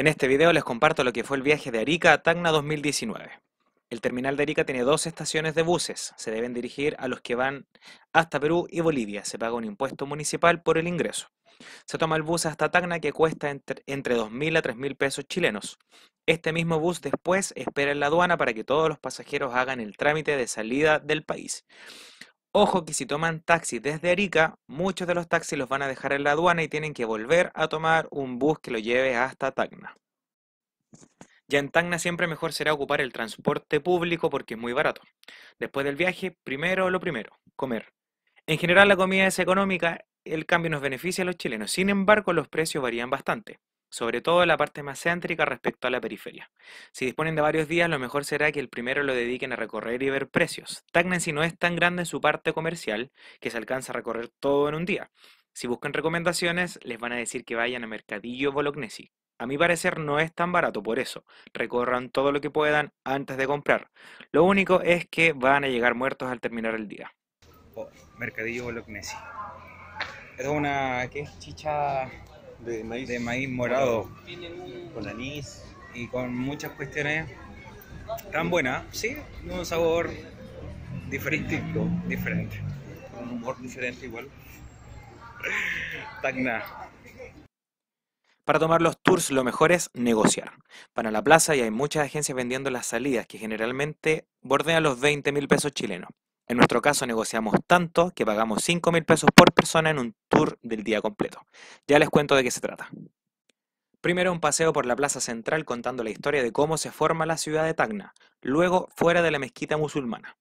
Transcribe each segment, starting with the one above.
En este video les comparto lo que fue el viaje de Arica a Tacna 2019. El terminal de Arica tiene dos estaciones de buses. Se deben dirigir a los que van hasta Perú y Bolivia. Se paga un impuesto municipal por el ingreso. Se toma el bus hasta Tacna que cuesta entre, 2.000 a 3.000 pesos chilenos. Este mismo bus después espera en la aduana para que todos los pasajeros hagan el trámite de salida del país. Ojo que si toman taxi desde Arica, muchos de los taxis los van a dejar en la aduana y tienen que volver a tomar un bus que lo lleve hasta Tacna. Ya en Tacna siempre mejor será ocupar el transporte público porque es muy barato. Después del viaje, primero lo primero, comer. En general la comida es económica, el cambio nos beneficia a los chilenos, sin embargo los precios varían bastante sobre todo la parte más céntrica respecto a la periferia. Si disponen de varios días, lo mejor será que el primero lo dediquen a recorrer y ver precios. si no es tan grande en su parte comercial que se alcanza a recorrer todo en un día. Si buscan recomendaciones, les van a decir que vayan a Mercadillo Bolognesi. A mi parecer no es tan barato por eso. Recorran todo lo que puedan antes de comprar. Lo único es que van a llegar muertos al terminar el día. Oh, Mercadillo Bolognesi. Es una... ¿Qué Chicha de maíz, morado. Con anís. Y con muchas cuestiones tan buenas, sí, un sabor diferente. Diferente. Un humor diferente igual. Tacna. Para tomar los tours lo mejor es negociar. Para la plaza y hay muchas agencias vendiendo las salidas que generalmente bordean los 20 mil pesos chilenos. En nuestro caso negociamos tanto que pagamos 5.000 mil pesos por persona en un tour del día completo. Ya les cuento de qué se trata. Primero un paseo por la plaza central contando la historia de cómo se forma la ciudad de Tacna, luego fuera de la mezquita musulmana.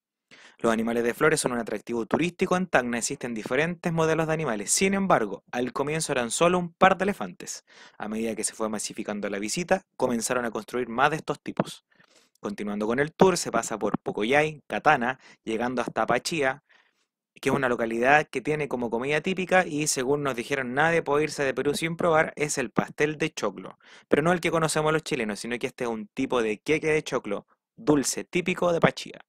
Los animales de flores son un atractivo turístico en Tacna, existen diferentes modelos de animales, sin embargo, al comienzo eran solo un par de elefantes. A medida que se fue masificando la visita, comenzaron a construir más de estos tipos. Continuando con el tour, se pasa por Pocoyay, Catana, llegando hasta Pachía, que es una localidad que tiene como comida típica y según nos dijeron nadie puede irse de Perú sin probar, es el pastel de choclo. Pero no el que conocemos los chilenos, sino que este es un tipo de queque de choclo, dulce típico de Pachía.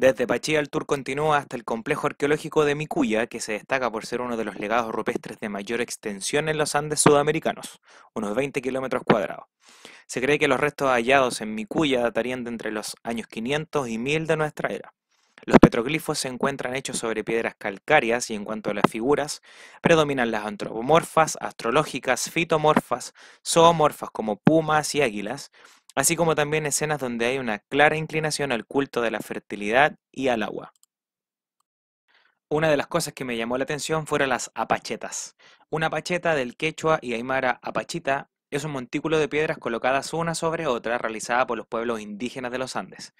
Desde Pachía el tour continúa hasta el complejo arqueológico de Micuya, que se destaca por ser uno de los legados rupestres de mayor extensión en los Andes sudamericanos, unos 20 kilómetros cuadrados. Se cree que los restos hallados en Micuya datarían de entre los años 500 y 1000 de nuestra era. Los petroglifos se encuentran hechos sobre piedras calcáreas y en cuanto a las figuras, predominan las antropomorfas, astrológicas, fitomorfas, zoomorfas como pumas y águilas, así como también escenas donde hay una clara inclinación al culto de la fertilidad y al agua. Una de las cosas que me llamó la atención fueron las apachetas. Una apacheta del quechua y aymara apachita es un montículo de piedras colocadas una sobre otra realizada por los pueblos indígenas de los Andes.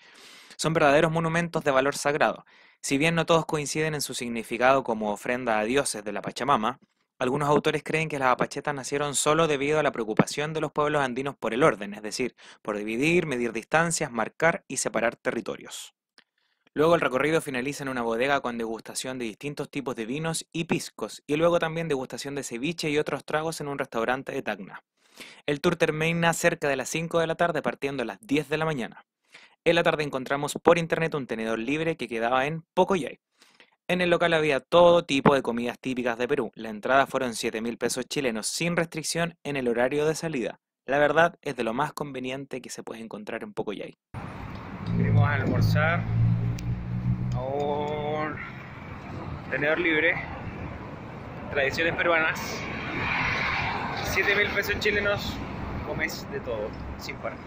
Son verdaderos monumentos de valor sagrado. Si bien no todos coinciden en su significado como ofrenda a dioses de la Pachamama, algunos autores creen que las apachetas nacieron solo debido a la preocupación de los pueblos andinos por el orden, es decir, por dividir, medir distancias, marcar y separar territorios. Luego el recorrido finaliza en una bodega con degustación de distintos tipos de vinos y piscos, y luego también degustación de ceviche y otros tragos en un restaurante de Tacna. El tour termina cerca de las 5 de la tarde, partiendo a las 10 de la mañana. En la tarde encontramos por internet un tenedor libre que quedaba en Pocoyay, en el local había todo tipo de comidas típicas de Perú. La entrada fueron 7 mil pesos chilenos sin restricción en el horario de salida. La verdad es de lo más conveniente que se puede encontrar en Pocoyay. a almorzar por tenedor libre, tradiciones peruanas, 7 mil pesos chilenos, comes de todo, sin parar.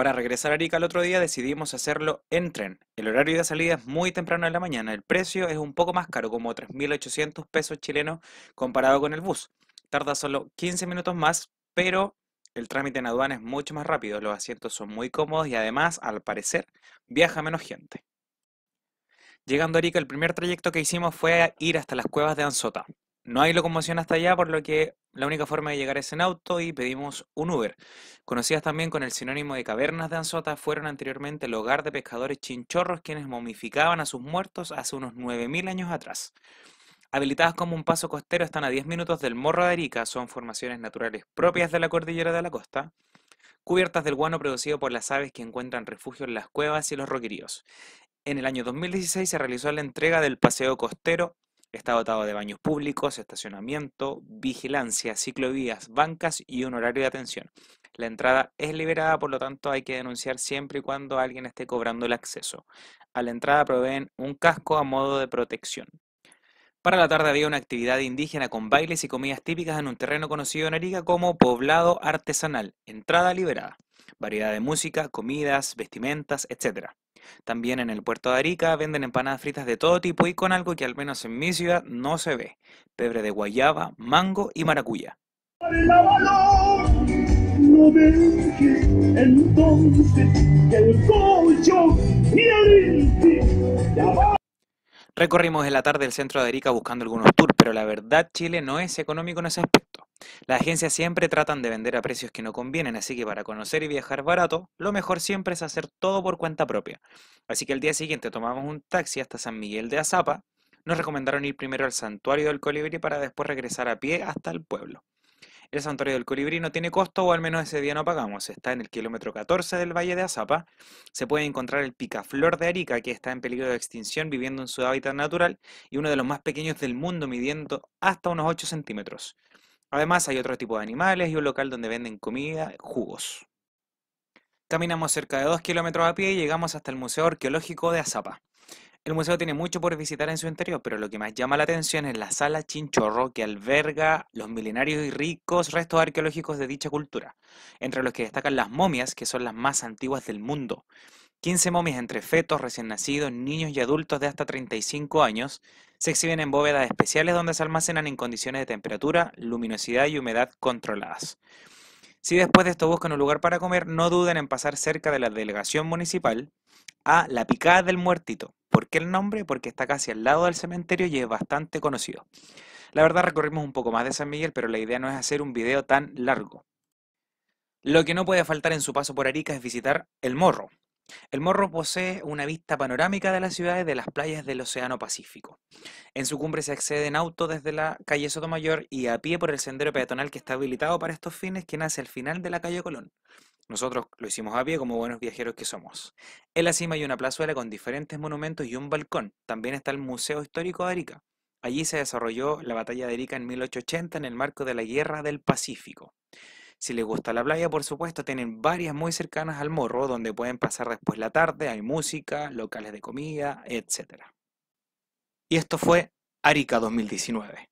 Para regresar a Arica el otro día decidimos hacerlo en tren. El horario de salida es muy temprano en la mañana. El precio es un poco más caro, como 3.800 pesos chilenos comparado con el bus. Tarda solo 15 minutos más, pero el trámite en aduana es mucho más rápido, los asientos son muy cómodos y además, al parecer, viaja menos gente. Llegando a Arica, el primer trayecto que hicimos fue ir hasta las cuevas de Anzota. No hay locomoción hasta allá, por lo que la única forma de llegar es en auto y pedimos un Uber. Conocidas también con el sinónimo de cavernas de Anzota, fueron anteriormente el hogar de pescadores chinchorros quienes momificaban a sus muertos hace unos 9.000 años atrás. Habilitadas como un paso costero, están a 10 minutos del Morro de Arica, son formaciones naturales propias de la cordillera de la costa, cubiertas del guano producido por las aves que encuentran refugio en las cuevas y los roqueríos. En el año 2016 se realizó la entrega del paseo costero Está dotado de baños públicos, estacionamiento, vigilancia, ciclovías, bancas y un horario de atención. La entrada es liberada, por lo tanto hay que denunciar siempre y cuando alguien esté cobrando el acceso. A la entrada proveen un casco a modo de protección. Para la tarde había una actividad indígena con bailes y comidas típicas en un terreno conocido en Arica como poblado artesanal, entrada liberada, variedad de música, comidas, vestimentas, etc. También en el puerto de Arica venden empanadas fritas de todo tipo y con algo que al menos en mi ciudad no se ve, pebre de guayaba, mango y maracuya. Recorrimos en la tarde el centro de Arica buscando algunos tours, pero la verdad Chile no es económico en ese aspecto. Las agencias siempre tratan de vender a precios que no convienen, así que para conocer y viajar barato, lo mejor siempre es hacer todo por cuenta propia. Así que el día siguiente tomamos un taxi hasta San Miguel de Azapa. Nos recomendaron ir primero al santuario del colibrí para después regresar a pie hasta el pueblo. El santuario del colibrí no tiene costo, o al menos ese día no pagamos. Está en el kilómetro 14 del Valle de Azapa. Se puede encontrar el picaflor de Arica, que está en peligro de extinción viviendo en su hábitat natural y uno de los más pequeños del mundo, midiendo hasta unos 8 centímetros. Además hay otro tipo de animales y un local donde venden comida, jugos. Caminamos cerca de 2 kilómetros a pie y llegamos hasta el Museo Arqueológico de Azapa. El museo tiene mucho por visitar en su interior, pero lo que más llama la atención es la sala Chinchorro que alberga los milenarios y ricos restos arqueológicos de dicha cultura, entre los que destacan las momias, que son las más antiguas del mundo. 15 momias entre fetos, recién nacidos, niños y adultos de hasta 35 años se exhiben en bóvedas especiales donde se almacenan en condiciones de temperatura, luminosidad y humedad controladas. Si después de esto buscan un lugar para comer, no duden en pasar cerca de la delegación municipal a La Picada del Muertito. ¿Por qué el nombre? Porque está casi al lado del cementerio y es bastante conocido. La verdad recorrimos un poco más de San Miguel, pero la idea no es hacer un video tan largo. Lo que no puede faltar en su paso por Arica es visitar El Morro, el morro posee una vista panorámica de las ciudades de las playas del Océano Pacífico. En su cumbre se accede en auto desde la calle Sotomayor y a pie por el sendero peatonal que está habilitado para estos fines que nace al final de la calle Colón. Nosotros lo hicimos a pie como buenos viajeros que somos. En la cima hay una plazuela con diferentes monumentos y un balcón. También está el Museo Histórico de Arica. Allí se desarrolló la batalla de Arica en 1880 en el marco de la Guerra del Pacífico. Si les gusta la playa, por supuesto, tienen varias muy cercanas al morro, donde pueden pasar después la tarde, hay música, locales de comida, etc. Y esto fue Arica 2019.